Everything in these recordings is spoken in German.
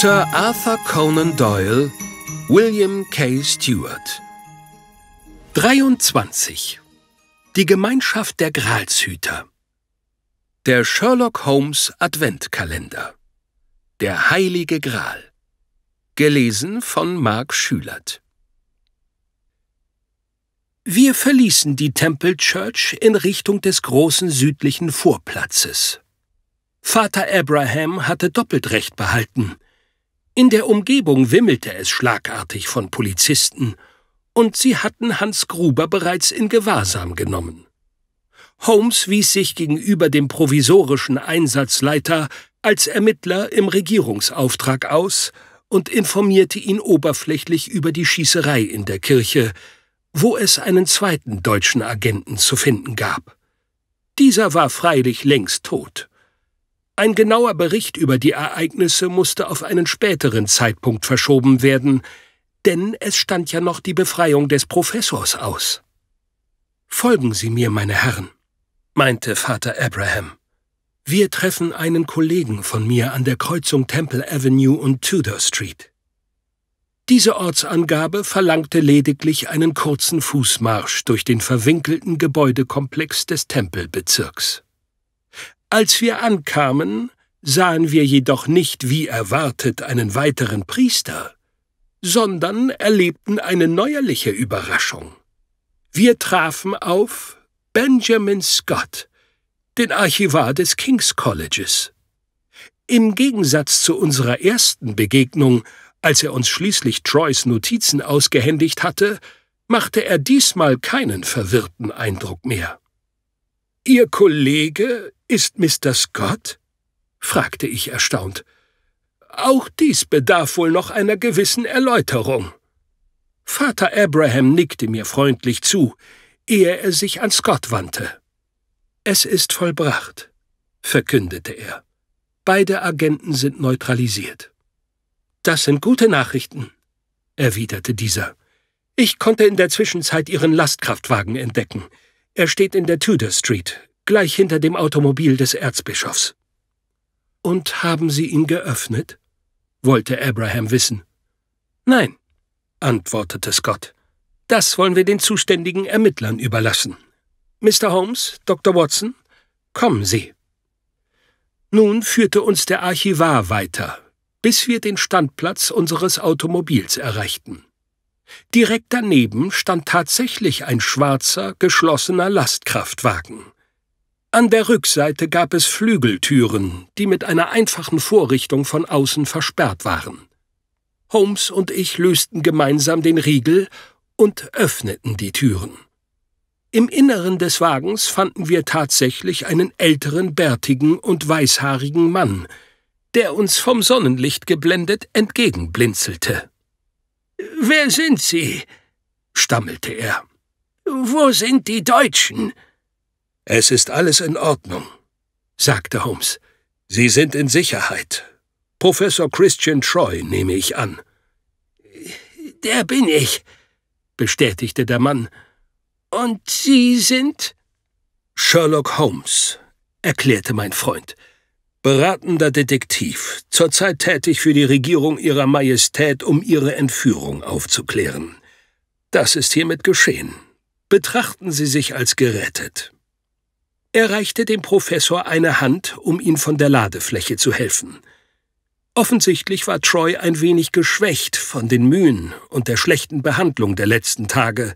Sir Arthur Conan Doyle, William K. Stewart 23. Die Gemeinschaft der Gralshüter Der Sherlock Holmes Adventkalender Der Heilige Gral Gelesen von Mark Schülert Wir verließen die Temple Church in Richtung des großen südlichen Vorplatzes. Vater Abraham hatte doppelt Recht behalten. In der Umgebung wimmelte es schlagartig von Polizisten, und sie hatten Hans Gruber bereits in Gewahrsam genommen. Holmes wies sich gegenüber dem provisorischen Einsatzleiter als Ermittler im Regierungsauftrag aus und informierte ihn oberflächlich über die Schießerei in der Kirche, wo es einen zweiten deutschen Agenten zu finden gab. Dieser war freilich längst tot. Ein genauer Bericht über die Ereignisse musste auf einen späteren Zeitpunkt verschoben werden, denn es stand ja noch die Befreiung des Professors aus. Folgen Sie mir, meine Herren, meinte Vater Abraham. Wir treffen einen Kollegen von mir an der Kreuzung Temple Avenue und Tudor Street. Diese Ortsangabe verlangte lediglich einen kurzen Fußmarsch durch den verwinkelten Gebäudekomplex des Tempelbezirks. Als wir ankamen, sahen wir jedoch nicht wie erwartet einen weiteren Priester, sondern erlebten eine neuerliche Überraschung. Wir trafen auf Benjamin Scott, den Archivar des King's Colleges. Im Gegensatz zu unserer ersten Begegnung, als er uns schließlich Troys Notizen ausgehändigt hatte, machte er diesmal keinen verwirrten Eindruck mehr. Ihr Kollege ist Mr. Scott? fragte ich erstaunt. Auch dies bedarf wohl noch einer gewissen Erläuterung. Vater Abraham nickte mir freundlich zu, ehe er sich an Scott wandte. Es ist vollbracht, verkündete er. Beide Agenten sind neutralisiert. Das sind gute Nachrichten, erwiderte dieser. Ich konnte in der Zwischenzeit Ihren Lastkraftwagen entdecken. Er steht in der Tudor Street, gleich hinter dem Automobil des Erzbischofs. Und haben Sie ihn geöffnet? wollte Abraham wissen. Nein, antwortete Scott. Das wollen wir den zuständigen Ermittlern überlassen. Mr. Holmes, Dr. Watson, kommen Sie. Nun führte uns der Archivar weiter, bis wir den Standplatz unseres Automobils erreichten. Direkt daneben stand tatsächlich ein schwarzer, geschlossener Lastkraftwagen. An der Rückseite gab es Flügeltüren, die mit einer einfachen Vorrichtung von außen versperrt waren. Holmes und ich lösten gemeinsam den Riegel und öffneten die Türen. Im Inneren des Wagens fanden wir tatsächlich einen älteren, bärtigen und weißhaarigen Mann, der uns vom Sonnenlicht geblendet entgegenblinzelte. Wer sind Sie? stammelte er. Wo sind die Deutschen? Es ist alles in Ordnung, sagte Holmes. Sie sind in Sicherheit. Professor Christian Troy, nehme ich an. Der bin ich, bestätigte der Mann. Und Sie sind? Sherlock Holmes, erklärte mein Freund. Beratender Detektiv, zurzeit tätig für die Regierung Ihrer Majestät, um Ihre Entführung aufzuklären. Das ist hiermit geschehen. Betrachten Sie sich als gerettet. Er reichte dem Professor eine Hand, um ihm von der Ladefläche zu helfen. Offensichtlich war Troy ein wenig geschwächt von den Mühen und der schlechten Behandlung der letzten Tage,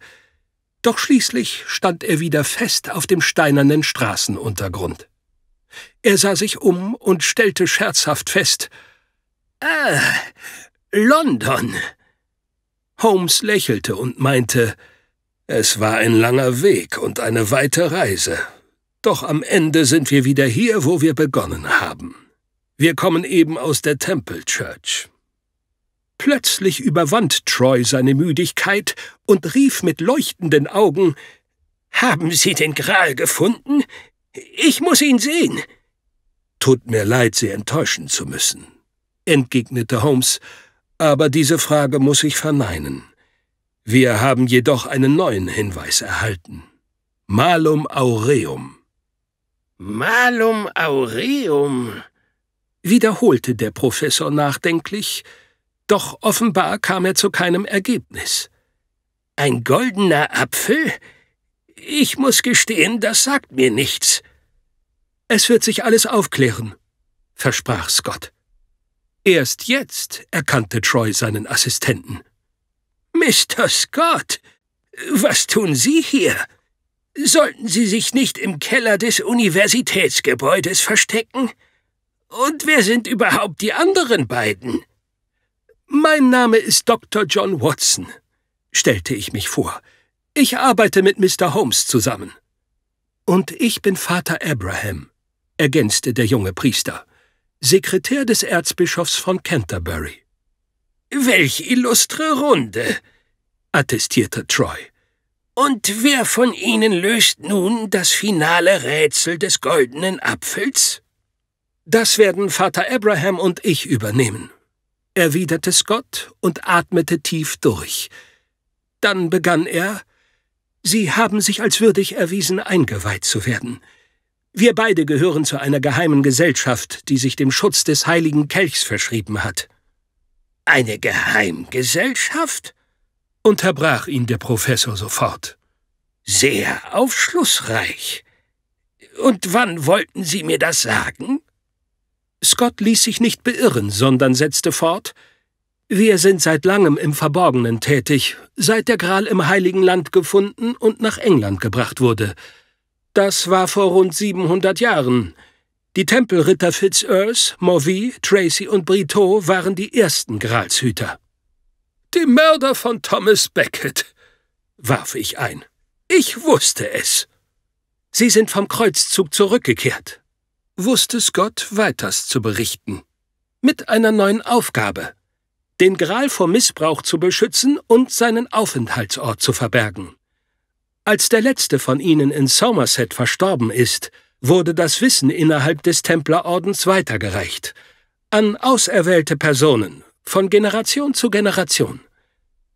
doch schließlich stand er wieder fest auf dem steinernen Straßenuntergrund. Er sah sich um und stellte scherzhaft fest, Ah, London. Holmes lächelte und meinte, es war ein langer Weg und eine weite Reise, doch am Ende sind wir wieder hier, wo wir begonnen haben. Wir kommen eben aus der Temple Church. Plötzlich überwand Troy seine Müdigkeit und rief mit leuchtenden Augen Haben Sie den Gral gefunden? Ich muss ihn sehen. Tut mir leid, Sie enttäuschen zu müssen, entgegnete Holmes, aber diese Frage muss ich verneinen. Wir haben jedoch einen neuen Hinweis erhalten. Malum aureum. Malum aureum, wiederholte der Professor nachdenklich, doch offenbar kam er zu keinem Ergebnis. Ein goldener Apfel? Ich muss gestehen, das sagt mir nichts. Es wird sich alles aufklären, versprach Scott. Erst jetzt erkannte Troy seinen Assistenten. Mr. Scott, was tun Sie hier? Sollten Sie sich nicht im Keller des Universitätsgebäudes verstecken? Und wer sind überhaupt die anderen beiden? Mein Name ist Dr. John Watson, stellte ich mich vor. Ich arbeite mit Mr. Holmes zusammen. Und ich bin Vater Abraham, ergänzte der junge Priester, Sekretär des Erzbischofs von Canterbury. Welch illustre Runde, attestierte Troy. Und wer von Ihnen löst nun das finale Rätsel des goldenen Apfels? Das werden Vater Abraham und ich übernehmen, erwiderte Scott und atmete tief durch. Dann begann er Sie haben sich als würdig erwiesen, eingeweiht zu werden. Wir beide gehören zu einer geheimen Gesellschaft, die sich dem Schutz des heiligen Kelchs verschrieben hat. Eine Geheimgesellschaft? unterbrach ihn der Professor sofort. Sehr aufschlussreich. Und wann wollten Sie mir das sagen? Scott ließ sich nicht beirren, sondern setzte fort Wir sind seit langem im Verborgenen tätig, seit der Gral im Heiligen Land gefunden und nach England gebracht wurde. Das war vor rund 700 Jahren. Die Tempelritter Fitzurse, Morvie, Tracy und Brito waren die ersten Gralshüter. Die Mörder von Thomas Becket, warf ich ein. Ich wusste es. Sie sind vom Kreuzzug zurückgekehrt, wusste Scott weiters zu berichten. Mit einer neuen Aufgabe, den Gral vor Missbrauch zu beschützen und seinen Aufenthaltsort zu verbergen. Als der letzte von ihnen in Somerset verstorben ist, wurde das Wissen innerhalb des Templerordens weitergereicht. An auserwählte Personen, von Generation zu Generation.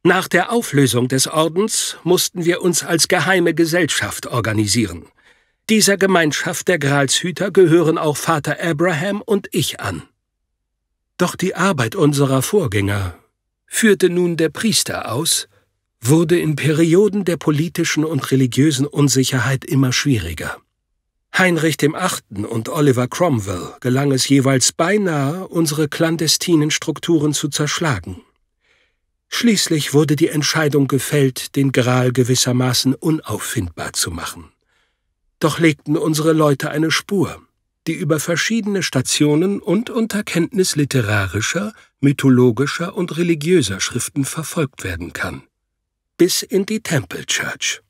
Nach der Auflösung des Ordens mussten wir uns als geheime Gesellschaft organisieren. Dieser Gemeinschaft der Gralshüter gehören auch Vater Abraham und ich an. Doch die Arbeit unserer Vorgänger führte nun der Priester aus, wurde in Perioden der politischen und religiösen Unsicherheit immer schwieriger. Heinrich VIII. und Oliver Cromwell gelang es jeweils beinahe, unsere clandestinen Strukturen zu zerschlagen. Schließlich wurde die Entscheidung gefällt, den Gral gewissermaßen unauffindbar zu machen. Doch legten unsere Leute eine Spur, die über verschiedene Stationen und unter Kenntnis literarischer, mythologischer und religiöser Schriften verfolgt werden kann. Bis in die Temple Church.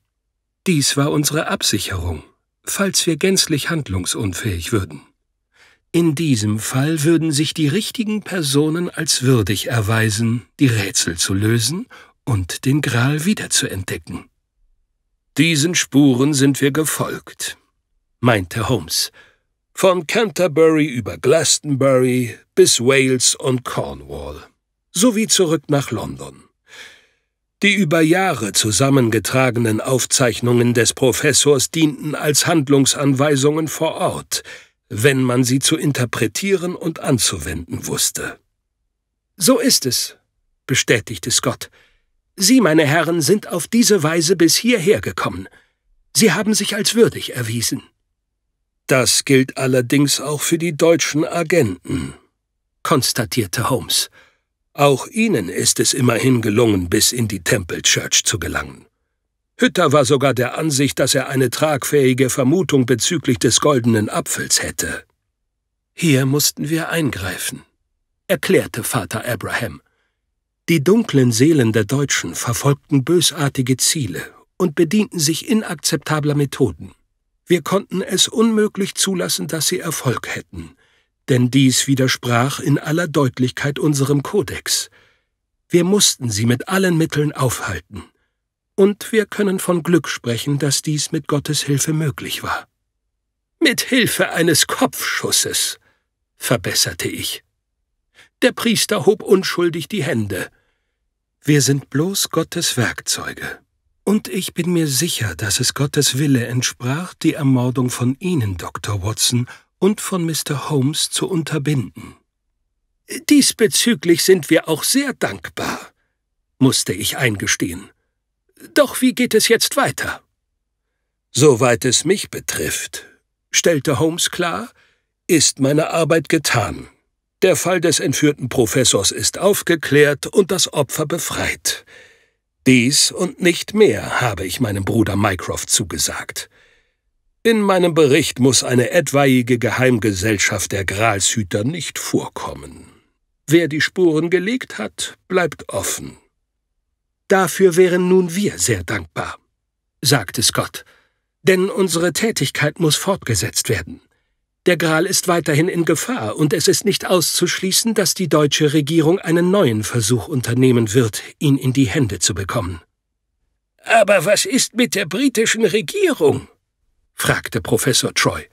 Dies war unsere Absicherung falls wir gänzlich handlungsunfähig würden. In diesem Fall würden sich die richtigen Personen als würdig erweisen, die Rätsel zu lösen und den Gral wiederzuentdecken. Diesen Spuren sind wir gefolgt, meinte Holmes, von Canterbury über Glastonbury bis Wales und Cornwall, sowie zurück nach London. Die über Jahre zusammengetragenen Aufzeichnungen des Professors dienten als Handlungsanweisungen vor Ort, wenn man sie zu interpretieren und anzuwenden wusste. So ist es, bestätigte Scott. Sie, meine Herren, sind auf diese Weise bis hierher gekommen. Sie haben sich als würdig erwiesen. Das gilt allerdings auch für die deutschen Agenten, konstatierte Holmes. Auch ihnen ist es immerhin gelungen, bis in die Temple Church zu gelangen. Hütter war sogar der Ansicht, dass er eine tragfähige Vermutung bezüglich des goldenen Apfels hätte. Hier mussten wir eingreifen, erklärte Vater Abraham. Die dunklen Seelen der Deutschen verfolgten bösartige Ziele und bedienten sich inakzeptabler Methoden. Wir konnten es unmöglich zulassen, dass sie Erfolg hätten denn dies widersprach in aller Deutlichkeit unserem Kodex. Wir mussten sie mit allen Mitteln aufhalten. Und wir können von Glück sprechen, dass dies mit Gottes Hilfe möglich war. Mit Hilfe eines Kopfschusses, verbesserte ich. Der Priester hob unschuldig die Hände. Wir sind bloß Gottes Werkzeuge. Und ich bin mir sicher, dass es Gottes Wille entsprach, die Ermordung von Ihnen, Dr. Watson, und von Mr. Holmes zu unterbinden. Diesbezüglich sind wir auch sehr dankbar, musste ich eingestehen. Doch wie geht es jetzt weiter? Soweit es mich betrifft, stellte Holmes klar, ist meine Arbeit getan. Der Fall des entführten Professors ist aufgeklärt und das Opfer befreit. Dies und nicht mehr habe ich meinem Bruder Mycroft zugesagt. In meinem Bericht muss eine etwaige Geheimgesellschaft der Gralshüter nicht vorkommen. Wer die Spuren gelegt hat, bleibt offen. Dafür wären nun wir sehr dankbar, sagte Scott, denn unsere Tätigkeit muss fortgesetzt werden. Der Gral ist weiterhin in Gefahr und es ist nicht auszuschließen, dass die deutsche Regierung einen neuen Versuch unternehmen wird, ihn in die Hände zu bekommen. Aber was ist mit der britischen Regierung? fragte Professor Troy.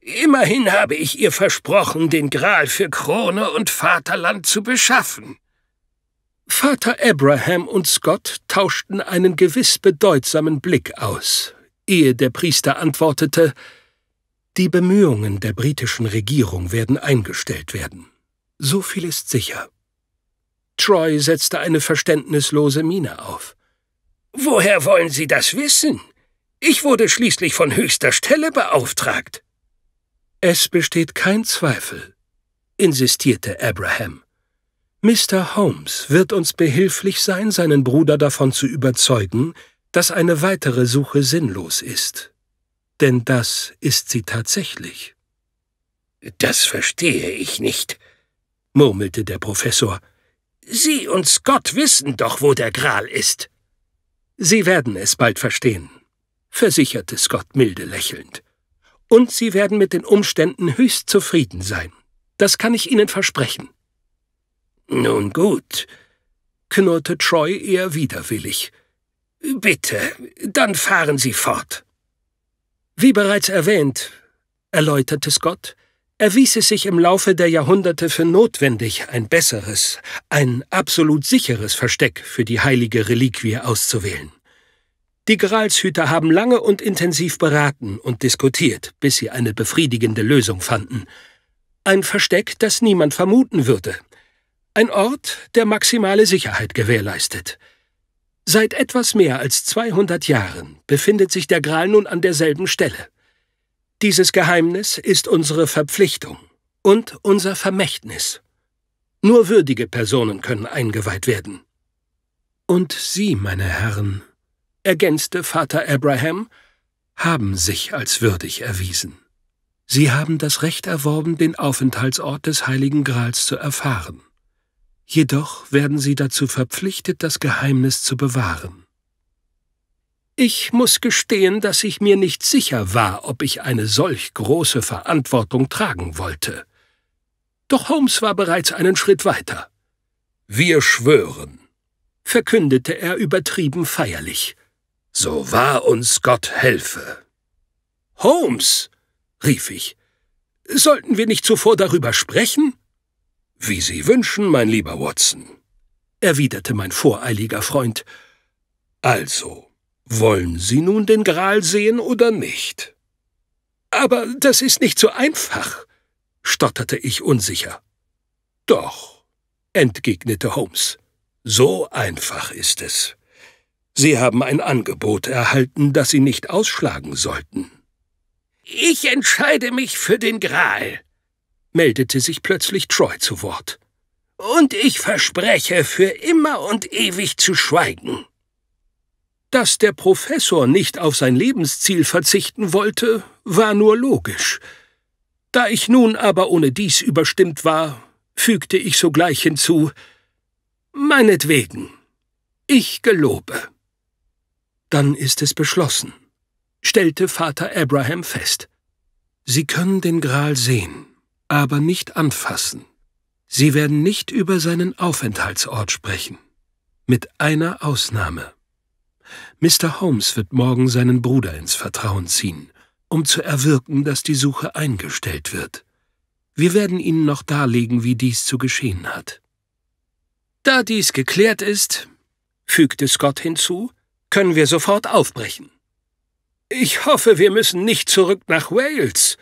Immerhin habe ich ihr versprochen, den Gral für Krone und Vaterland zu beschaffen. Vater Abraham und Scott tauschten einen gewiss bedeutsamen Blick aus, ehe der Priester antwortete, die Bemühungen der britischen Regierung werden eingestellt werden. So viel ist sicher. Troy setzte eine verständnislose Miene auf. Woher wollen Sie das wissen? Ich wurde schließlich von höchster Stelle beauftragt. Es besteht kein Zweifel, insistierte Abraham. Mr. Holmes wird uns behilflich sein, seinen Bruder davon zu überzeugen, dass eine weitere Suche sinnlos ist. Denn das ist sie tatsächlich. Das verstehe ich nicht, murmelte der Professor. Sie und Scott wissen doch, wo der Gral ist. Sie werden es bald verstehen versicherte Scott milde lächelnd. Und Sie werden mit den Umständen höchst zufrieden sein. Das kann ich Ihnen versprechen. Nun gut, knurrte Troy eher widerwillig. Bitte, dann fahren Sie fort. Wie bereits erwähnt, erläuterte Scott, erwies es sich im Laufe der Jahrhunderte für notwendig, ein besseres, ein absolut sicheres Versteck für die heilige Reliquie auszuwählen. Die Gralshüter haben lange und intensiv beraten und diskutiert, bis sie eine befriedigende Lösung fanden. Ein Versteck, das niemand vermuten würde. Ein Ort, der maximale Sicherheit gewährleistet. Seit etwas mehr als 200 Jahren befindet sich der Gral nun an derselben Stelle. Dieses Geheimnis ist unsere Verpflichtung und unser Vermächtnis. Nur würdige Personen können eingeweiht werden. Und Sie, meine Herren, ergänzte Vater Abraham, haben sich als würdig erwiesen. Sie haben das Recht erworben, den Aufenthaltsort des Heiligen Grals zu erfahren. Jedoch werden sie dazu verpflichtet, das Geheimnis zu bewahren. Ich muss gestehen, dass ich mir nicht sicher war, ob ich eine solch große Verantwortung tragen wollte. Doch Holmes war bereits einen Schritt weiter. Wir schwören, verkündete er übertrieben feierlich. So wahr uns Gott helfe. Holmes, rief ich, sollten wir nicht zuvor darüber sprechen? Wie Sie wünschen, mein lieber Watson, erwiderte mein voreiliger Freund. Also, wollen Sie nun den Gral sehen oder nicht? Aber das ist nicht so einfach, stotterte ich unsicher. Doch, entgegnete Holmes, so einfach ist es. Sie haben ein Angebot erhalten, das Sie nicht ausschlagen sollten. Ich entscheide mich für den Gral, meldete sich plötzlich Troy zu Wort. Und ich verspreche, für immer und ewig zu schweigen. Dass der Professor nicht auf sein Lebensziel verzichten wollte, war nur logisch. Da ich nun aber ohne dies überstimmt war, fügte ich sogleich hinzu, meinetwegen, ich gelobe. Dann ist es beschlossen, stellte Vater Abraham fest. Sie können den Gral sehen, aber nicht anfassen. Sie werden nicht über seinen Aufenthaltsort sprechen. Mit einer Ausnahme. Mr. Holmes wird morgen seinen Bruder ins Vertrauen ziehen, um zu erwirken, dass die Suche eingestellt wird. Wir werden Ihnen noch darlegen, wie dies zu geschehen hat. Da dies geklärt ist, fügte Scott hinzu, können wir sofort aufbrechen. Ich hoffe, wir müssen nicht zurück nach Wales,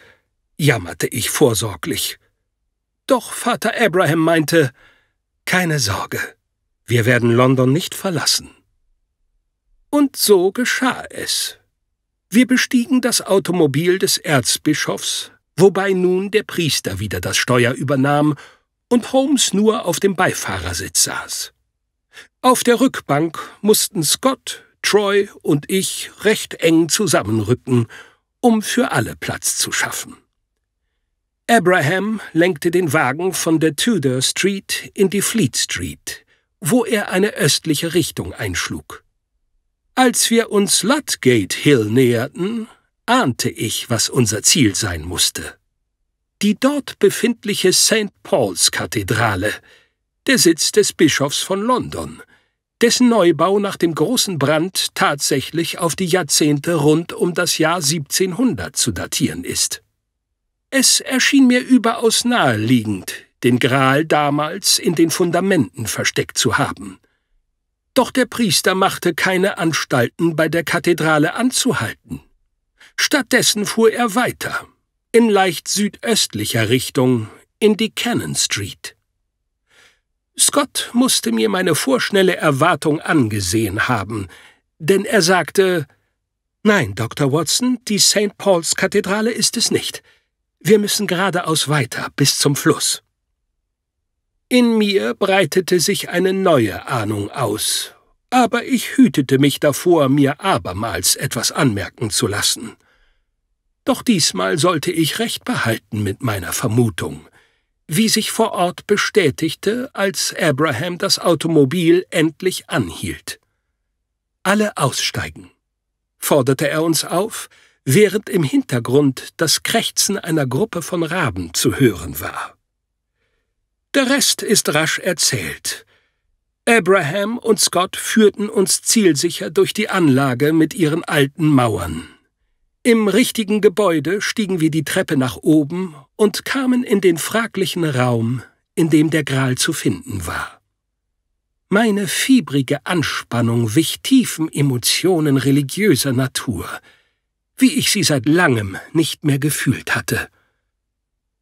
jammerte ich vorsorglich. Doch Vater Abraham meinte, keine Sorge, wir werden London nicht verlassen. Und so geschah es. Wir bestiegen das Automobil des Erzbischofs, wobei nun der Priester wieder das Steuer übernahm und Holmes nur auf dem Beifahrersitz saß. Auf der Rückbank mussten Scott, Troy und ich recht eng zusammenrücken, um für alle Platz zu schaffen. Abraham lenkte den Wagen von der Tudor Street in die Fleet Street, wo er eine östliche Richtung einschlug. Als wir uns Ludgate Hill näherten, ahnte ich, was unser Ziel sein musste. Die dort befindliche St. Paul's Kathedrale, der Sitz des Bischofs von London, dessen Neubau nach dem großen Brand tatsächlich auf die Jahrzehnte rund um das Jahr 1700 zu datieren ist. Es erschien mir überaus naheliegend, den Gral damals in den Fundamenten versteckt zu haben. Doch der Priester machte keine Anstalten, bei der Kathedrale anzuhalten. Stattdessen fuhr er weiter, in leicht südöstlicher Richtung, in die Cannon Street. Scott musste mir meine vorschnelle Erwartung angesehen haben, denn er sagte, Nein, Dr. Watson, die St. Paul's Kathedrale ist es nicht. Wir müssen geradeaus weiter bis zum Fluss. In mir breitete sich eine neue Ahnung aus, aber ich hütete mich davor, mir abermals etwas anmerken zu lassen. Doch diesmal sollte ich recht behalten mit meiner Vermutung wie sich vor Ort bestätigte, als Abraham das Automobil endlich anhielt. Alle aussteigen, forderte er uns auf, während im Hintergrund das Krächzen einer Gruppe von Raben zu hören war. Der Rest ist rasch erzählt. Abraham und Scott führten uns zielsicher durch die Anlage mit ihren alten Mauern. Im richtigen Gebäude stiegen wir die Treppe nach oben und kamen in den fraglichen Raum, in dem der Gral zu finden war. Meine fiebrige Anspannung wich tiefen Emotionen religiöser Natur, wie ich sie seit langem nicht mehr gefühlt hatte.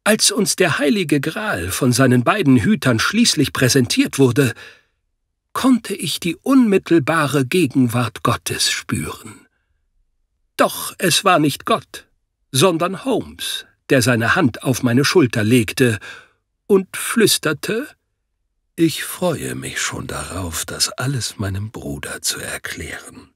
Als uns der heilige Gral von seinen beiden Hütern schließlich präsentiert wurde, konnte ich die unmittelbare Gegenwart Gottes spüren. Doch es war nicht Gott, sondern Holmes, der seine Hand auf meine Schulter legte und flüsterte Ich freue mich schon darauf, das alles meinem Bruder zu erklären.